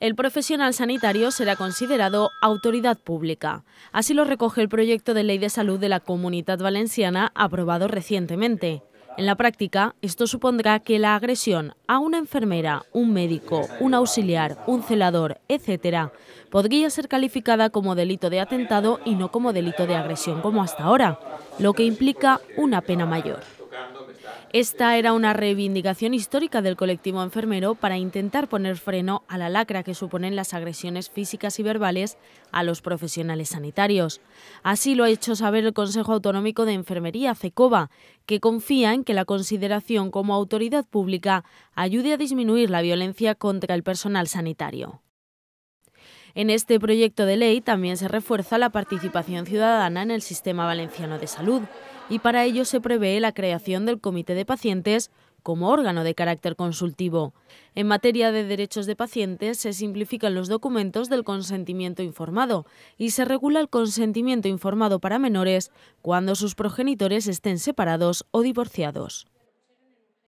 el profesional sanitario será considerado autoridad pública. Así lo recoge el proyecto de ley de salud de la Comunidad Valenciana aprobado recientemente. En la práctica, esto supondrá que la agresión a una enfermera, un médico, un auxiliar, un celador, etc., podría ser calificada como delito de atentado y no como delito de agresión como hasta ahora, lo que implica una pena mayor. Esta era una reivindicación histórica del colectivo enfermero para intentar poner freno a la lacra que suponen las agresiones físicas y verbales a los profesionales sanitarios. Así lo ha hecho saber el Consejo Autonómico de Enfermería, CECOBA, que confía en que la consideración como autoridad pública ayude a disminuir la violencia contra el personal sanitario. En este proyecto de ley también se refuerza la participación ciudadana en el sistema valenciano de salud y para ello se prevé la creación del Comité de Pacientes como órgano de carácter consultivo. En materia de derechos de pacientes se simplifican los documentos del consentimiento informado y se regula el consentimiento informado para menores cuando sus progenitores estén separados o divorciados.